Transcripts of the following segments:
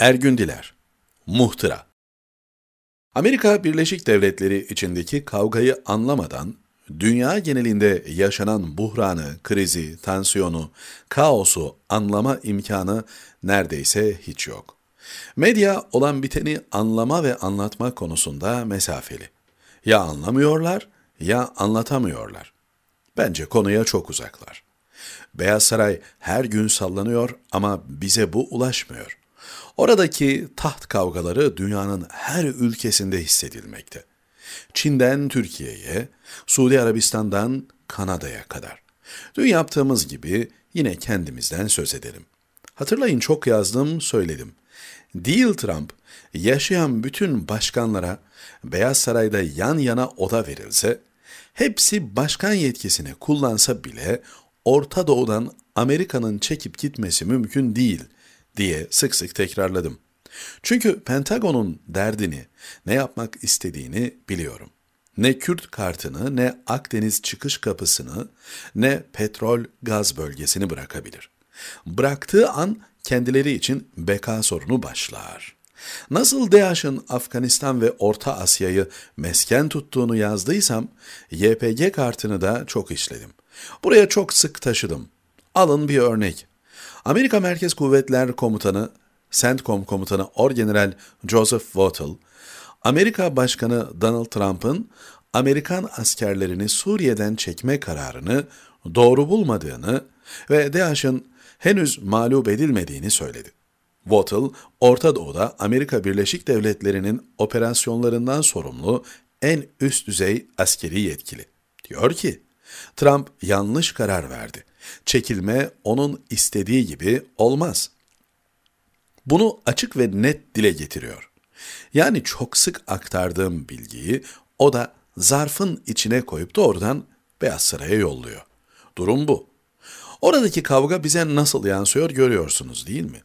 Ergün Diler Muhtıra Amerika Birleşik Devletleri içindeki kavgayı anlamadan dünya genelinde yaşanan buhranı, krizi, tansiyonu, kaosu anlama imkanı neredeyse hiç yok. Medya olan biteni anlama ve anlatma konusunda mesafeli. Ya anlamıyorlar ya anlatamıyorlar. Bence konuya çok uzaklar. Beyaz Saray her gün sallanıyor ama bize bu ulaşmıyor. Oradaki taht kavgaları dünyanın her ülkesinde hissedilmekte. Çin'den Türkiye'ye, Suudi Arabistan'dan Kanada'ya kadar. Dün yaptığımız gibi yine kendimizden söz edelim. Hatırlayın çok yazdım, söyledim. Değil Trump, yaşayan bütün başkanlara Beyaz Saray'da yan yana oda verilse, hepsi başkan yetkisini kullansa bile Orta Doğu'dan Amerika'nın çekip gitmesi mümkün değil.'' diye sık sık tekrarladım. Çünkü Pentagon'un derdini, ne yapmak istediğini biliyorum. Ne Kürt kartını, ne Akdeniz çıkış kapısını, ne petrol gaz bölgesini bırakabilir. Bıraktığı an kendileri için beka sorunu başlar. Nasıl DAEŞ'ın Afganistan ve Orta Asya'yı mesken tuttuğunu yazdıysam, YPG kartını da çok işledim. Buraya çok sık taşıdım. Alın bir örnek. Amerika Merkez Kuvvetler Komutanı, CENTCOM Komutanı Orgeneral Joseph Wattell, Amerika Başkanı Donald Trump'ın Amerikan askerlerini Suriye'den çekme kararını doğru bulmadığını ve DAEŞ'ın henüz mağlup edilmediğini söyledi. Wattell, Orta Doğu'da Amerika Birleşik Devletleri'nin operasyonlarından sorumlu en üst düzey askeri yetkili. Diyor ki, Trump yanlış karar verdi. Çekilme onun istediği gibi olmaz. Bunu açık ve net dile getiriyor. Yani çok sık aktardığım bilgiyi o da zarfın içine koyup doğrudan Beyaz Saray'a yolluyor. Durum bu. Oradaki kavga bize nasıl yansıyor görüyorsunuz değil mi?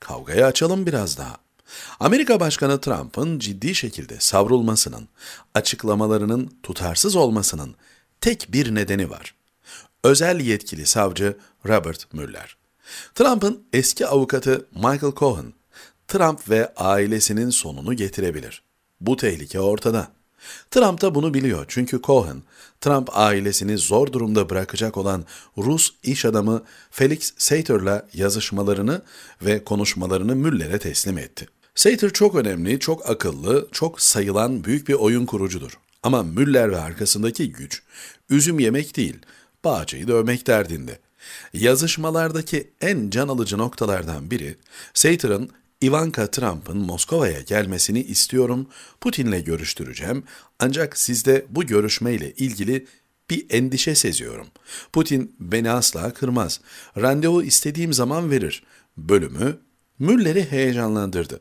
Kavgayı açalım biraz daha. Amerika Başkanı Trump'ın ciddi şekilde savrulmasının, açıklamalarının tutarsız olmasının tek bir nedeni var özel yetkili savcı Robert Mueller. Trump'ın eski avukatı Michael Cohen, Trump ve ailesinin sonunu getirebilir. Bu tehlike ortada. Trump da bunu biliyor çünkü Cohen, Trump ailesini zor durumda bırakacak olan Rus iş adamı Felix Sater'la yazışmalarını ve konuşmalarını Müller'e teslim etti. Sater çok önemli, çok akıllı, çok sayılan büyük bir oyun kurucudur. Ama Müller ve arkasındaki güç üzüm yemek değil, Bağcı'yı dövmek derdinde. Yazışmalardaki en can alıcı noktalardan biri, Sater'ın Ivanka Trump'ın Moskova'ya gelmesini istiyorum, Putin'le görüştüreceğim ancak sizde bu görüşmeyle ilgili bir endişe seziyorum. Putin beni asla kırmaz, randevu istediğim zaman verir bölümü Müller'i heyecanlandırdı.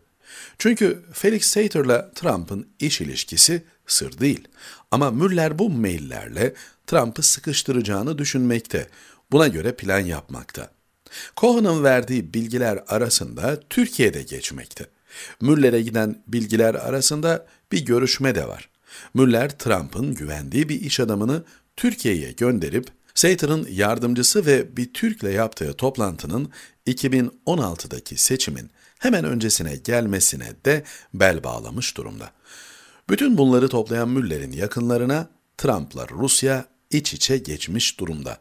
Çünkü Felix Sater'la Trump'ın iş ilişkisi sır değil. Ama Müller bu maillerle Trump'ı sıkıştıracağını düşünmekte. Buna göre plan yapmakta. Cohen'ın verdiği bilgiler arasında Türkiye'de geçmekte. Müller'e giden bilgiler arasında bir görüşme de var. Müller, Trump'ın güvendiği bir iş adamını Türkiye'ye gönderip Sater'ın yardımcısı ve bir Türk'le yaptığı toplantının 2016'daki seçimin hemen öncesine gelmesine de bel bağlamış durumda. Bütün bunları toplayan Müller'in yakınlarına Trump'la Rusya iç içe geçmiş durumda.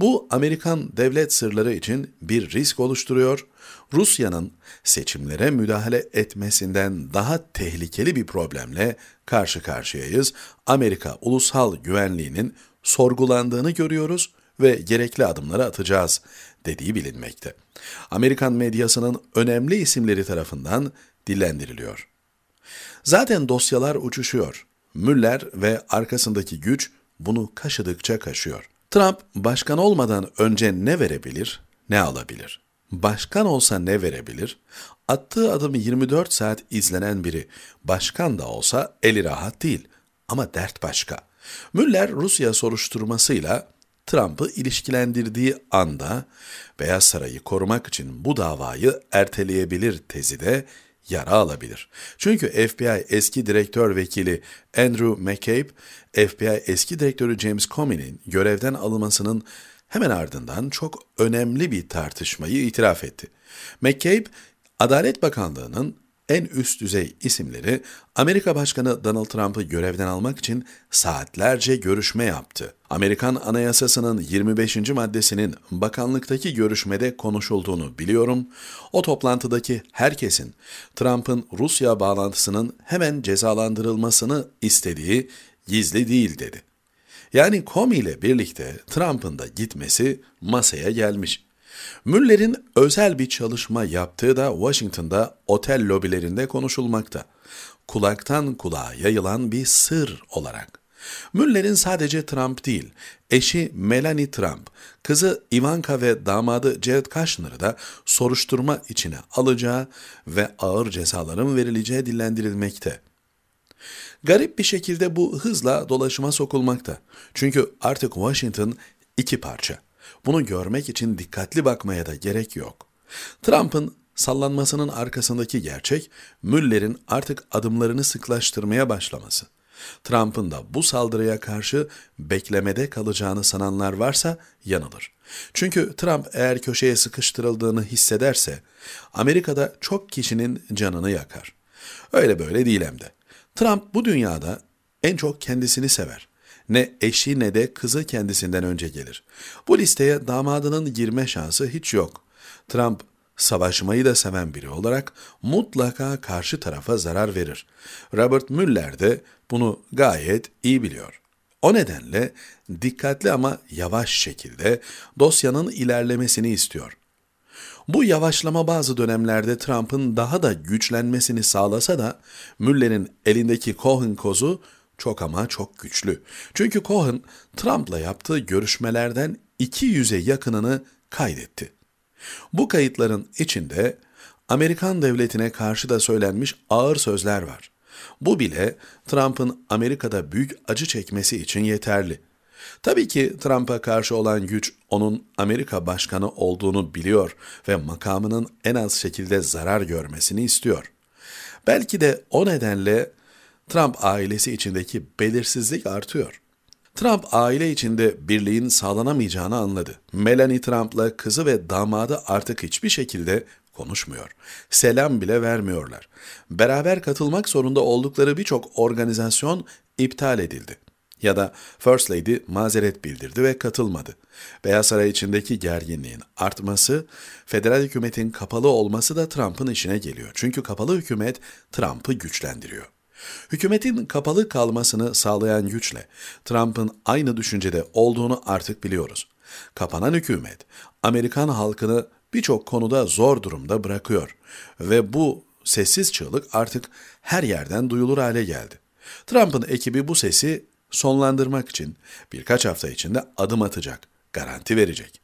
Bu Amerikan devlet sırları için bir risk oluşturuyor. Rusya'nın seçimlere müdahale etmesinden daha tehlikeli bir problemle karşı karşıyayız. Amerika ulusal güvenliğinin sorgulandığını görüyoruz ve gerekli adımları atacağız dediği bilinmekte. Amerikan medyasının önemli isimleri tarafından dillendiriliyor. Zaten dosyalar uçuşuyor. Müller ve arkasındaki güç bunu kaşıdıkça kaşıyor. Trump başkan olmadan önce ne verebilir, ne alabilir? Başkan olsa ne verebilir? Attığı adım 24 saat izlenen biri. Başkan da olsa eli rahat değil. Ama dert başka. Müller Rusya soruşturmasıyla Trump'ı ilişkilendirdiği anda Beyaz Saray'ı korumak için bu davayı erteleyebilir tezi de yara alabilir. Çünkü FBI eski direktör vekili Andrew McCabe, FBI eski direktörü James Comey'nin görevden alınmasının hemen ardından çok önemli bir tartışmayı itiraf etti. McCabe, Adalet Bakanlığı'nın en üst düzey isimleri Amerika Başkanı Donald Trump'ı görevden almak için saatlerce görüşme yaptı. Amerikan Anayasası'nın 25. maddesinin bakanlıktaki görüşmede konuşulduğunu biliyorum. O toplantıdaki herkesin Trump'ın Rusya bağlantısının hemen cezalandırılmasını istediği gizli değil dedi. Yani Comey ile birlikte Trump'ın da gitmesi masaya gelmiş. Müller'in özel bir çalışma yaptığı da Washington'da otel lobilerinde konuşulmakta. Kulaktan kulağa yayılan bir sır olarak. Müller'in sadece Trump değil, eşi Melanie Trump, kızı Ivanka ve damadı Jared Kushner'ı da soruşturma içine alacağı ve ağır cezaların verileceği dillendirilmekte. Garip bir şekilde bu hızla dolaşıma sokulmakta. Çünkü artık Washington iki parça. Bunu görmek için dikkatli bakmaya da gerek yok. Trump'ın sallanmasının arkasındaki gerçek, Müller'in artık adımlarını sıklaştırmaya başlaması. Trump'ın da bu saldırıya karşı beklemede kalacağını sananlar varsa yanılır. Çünkü Trump eğer köşeye sıkıştırıldığını hissederse Amerika'da çok kişinin canını yakar. Öyle böyle değil hem de. Trump bu dünyada en çok kendisini sever. Ne eşi ne de kızı kendisinden önce gelir. Bu listeye damadının girme şansı hiç yok. Trump savaşmayı da seven biri olarak mutlaka karşı tarafa zarar verir. Robert Mueller de bunu gayet iyi biliyor. O nedenle dikkatli ama yavaş şekilde dosyanın ilerlemesini istiyor. Bu yavaşlama bazı dönemlerde Trump'ın daha da güçlenmesini sağlasa da Müller'in elindeki Cohen kozu çok ama çok güçlü. Çünkü Cohen, Trump'la yaptığı görüşmelerden 200'e yakınını kaydetti. Bu kayıtların içinde Amerikan devletine karşı da söylenmiş ağır sözler var. Bu bile Trump'ın Amerika'da büyük acı çekmesi için yeterli. Tabii ki Trump'a karşı olan güç onun Amerika başkanı olduğunu biliyor ve makamının en az şekilde zarar görmesini istiyor. Belki de o nedenle Trump ailesi içindeki belirsizlik artıyor. Trump aile içinde birliğin sağlanamayacağını anladı. Melanie Trump'la kızı ve damadı artık hiçbir şekilde konuşmuyor. Selam bile vermiyorlar. Beraber katılmak zorunda oldukları birçok organizasyon iptal edildi. Ya da First Lady mazeret bildirdi ve katılmadı. Beyaz Saray içindeki gerginliğin artması, federal hükümetin kapalı olması da Trump'ın işine geliyor. Çünkü kapalı hükümet Trump'ı güçlendiriyor. Hükümetin kapalı kalmasını sağlayan güçle Trump'ın aynı düşüncede olduğunu artık biliyoruz. Kapanan hükümet Amerikan halkını birçok konuda zor durumda bırakıyor ve bu sessiz çığlık artık her yerden duyulur hale geldi. Trump'ın ekibi bu sesi sonlandırmak için birkaç hafta içinde adım atacak, garanti verecek.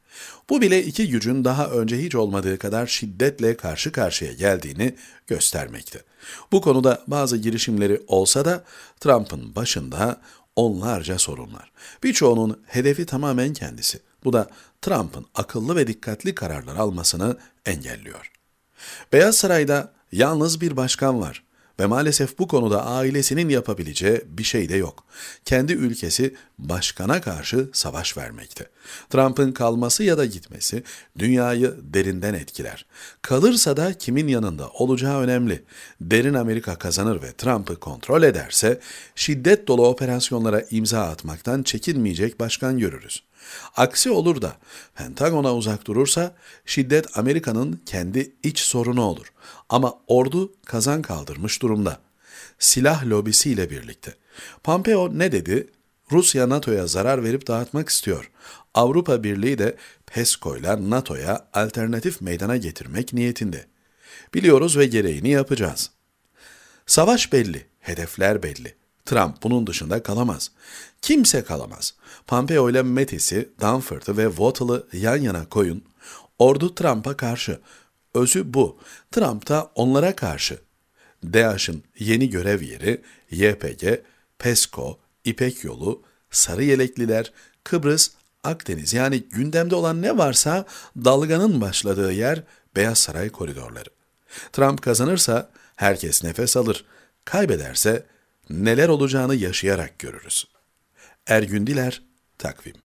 Bu bile iki gücün daha önce hiç olmadığı kadar şiddetle karşı karşıya geldiğini göstermekte. Bu konuda bazı girişimleri olsa da Trump'ın başında onlarca sorun var. Birçoğunun hedefi tamamen kendisi. Bu da Trump'ın akıllı ve dikkatli kararlar almasını engelliyor. Beyaz Saray'da yalnız bir başkan var. Ve maalesef bu konuda ailesinin yapabileceği bir şey de yok. Kendi ülkesi başkana karşı savaş vermekte. Trump'ın kalması ya da gitmesi dünyayı derinden etkiler. Kalırsa da kimin yanında olacağı önemli. Derin Amerika kazanır ve Trump'ı kontrol ederse şiddet dolu operasyonlara imza atmaktan çekinmeyecek başkan görürüz. Aksi olur da Pentagon'a uzak durursa şiddet Amerika'nın kendi iç sorunu olur. Ama ordu kazan kaldırmış durumda. Silah lobisiyle birlikte. Pompeo ne dedi? Rusya NATO'ya zarar verip dağıtmak istiyor. Avrupa Birliği de PESCO'yla NATO'ya alternatif meydana getirmek niyetinde. Biliyoruz ve gereğini yapacağız. Savaş belli, hedefler belli. Trump bunun dışında kalamaz. Kimse kalamaz. Pompeo ile Mattis'i, Dunford'ı ve Wattle'ı yan yana koyun. Ordu Trump'a karşı. Özü bu. Trump da onlara karşı. DAEŞ'in yeni görev yeri YPG, PESCO, İpek Yolu, Sarı Yelekliler, Kıbrıs, Akdeniz yani gündemde olan ne varsa dalganın başladığı yer Beyaz Saray koridorları. Trump kazanırsa herkes nefes alır, kaybederse neler olacağını yaşayarak görürüz. Ergündiler Takvim